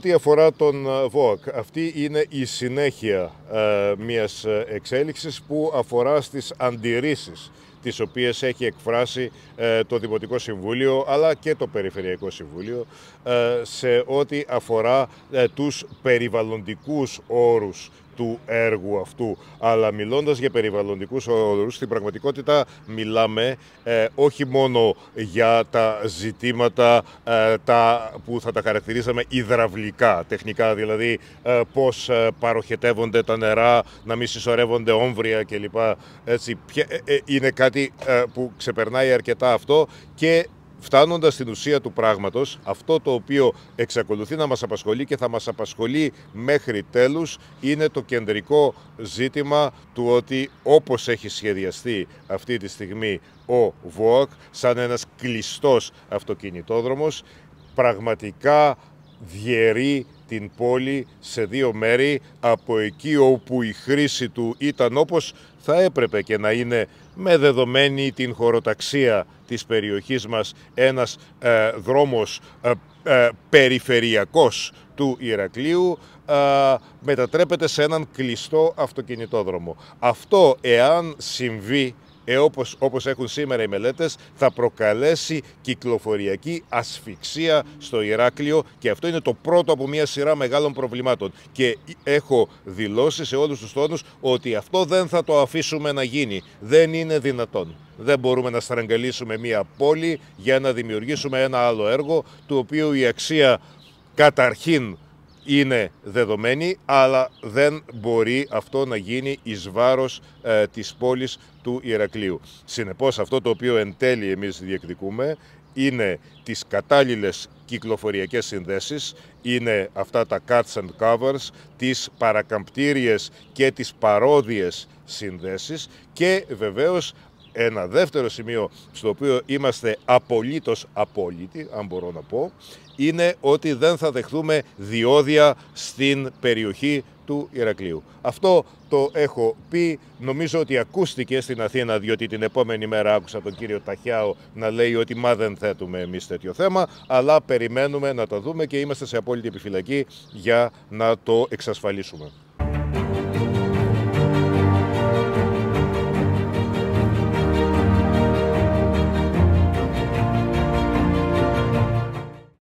ό,τι αφορά τον ΒΟΑΚ, ε, αυτή είναι η συνέχεια ε, μιας ε, εξέλιξης που αφορά στις αντιρρήσεις τις οποίες έχει εκφράσει ε, το Δημοτικό Συμβούλιο αλλά και το Περιφερειακό Συμβούλιο ε, σε ό,τι αφορά ε, τους περιβαλλοντικούς όρους του έργου αυτού. Αλλά μιλώντας για περιβαλλοντικούς όρους, στην πραγματικότητα μιλάμε όχι μόνο για τα ζητήματα τα, που θα τα χαρακτηρίζαμε υδραυλικά, τεχνικά, δηλαδή πώς παροχετεύονται τα νερά, να μην συσσωρεύονται όμβρια κλπ. είναι κάτι ε, που ξεπερνάει αρκετά αυτό και φτάνοντας στην ουσία του πράγματος, αυτό το οποίο εξακολουθεί να μας απασχολεί και θα μας απασχολεί μέχρι τέλους είναι το κεντρικό ζήτημα του ότι όπως έχει σχεδιαστεί αυτή τη στιγμή ο ΒΟΑΚ σαν ένας κλειστός αυτοκινητόδρομος, πραγματικά διαιρεί την πόλη σε δύο μέρη από εκεί όπου η χρήση του ήταν όπως θα έπρεπε και να είναι με δεδομένη την χωροταξία της περιοχής μας ένας ε, δρόμος ε, ε, περιφερειακός του Ηρακλείου ε, μετατρέπεται σε έναν κλειστό αυτοκινητόδρομο. Αυτό εάν συμβεί ε, όπως, όπως έχουν σήμερα οι μελέτες, θα προκαλέσει κυκλοφοριακή ασφυξία στο Ηράκλειο και αυτό είναι το πρώτο από μια σειρά μεγάλων προβλημάτων. Και έχω δηλώσει σε όλους τους τόνους ότι αυτό δεν θα το αφήσουμε να γίνει. Δεν είναι δυνατόν. Δεν μπορούμε να στραγγαλίσουμε μια πόλη για να δημιουργήσουμε ένα άλλο έργο, του οποίου η αξία καταρχήν είναι δεδομένη, αλλά δεν μπορεί αυτό να γίνει εις βάρος ε, της πόλης του Ηρακλείου. Συνεπώς αυτό το οποίο εν τέλει εμείς διεκδικούμε είναι τις κατάλληλες κυκλοφοριακές συνδέσεις, είναι αυτά τα cuts and covers, τις παρακαμπτήριες και τις παρόδιες συνδέσεις και βεβαίως ένα δεύτερο σημείο στο οποίο είμαστε απολύτως απόλυτοι, αν μπορώ να πω, είναι ότι δεν θα δεχθούμε διόδια στην περιοχή του Ηρακλείου. Αυτό το έχω πει, νομίζω ότι ακούστηκε στην Αθήνα, διότι την επόμενη μέρα άκουσα τον κύριο Ταχιάο να λέει ότι μα δεν θέτουμε εμείς τέτοιο θέμα, αλλά περιμένουμε να τα δούμε και είμαστε σε απόλυτη επιφυλακή για να το εξασφαλίσουμε.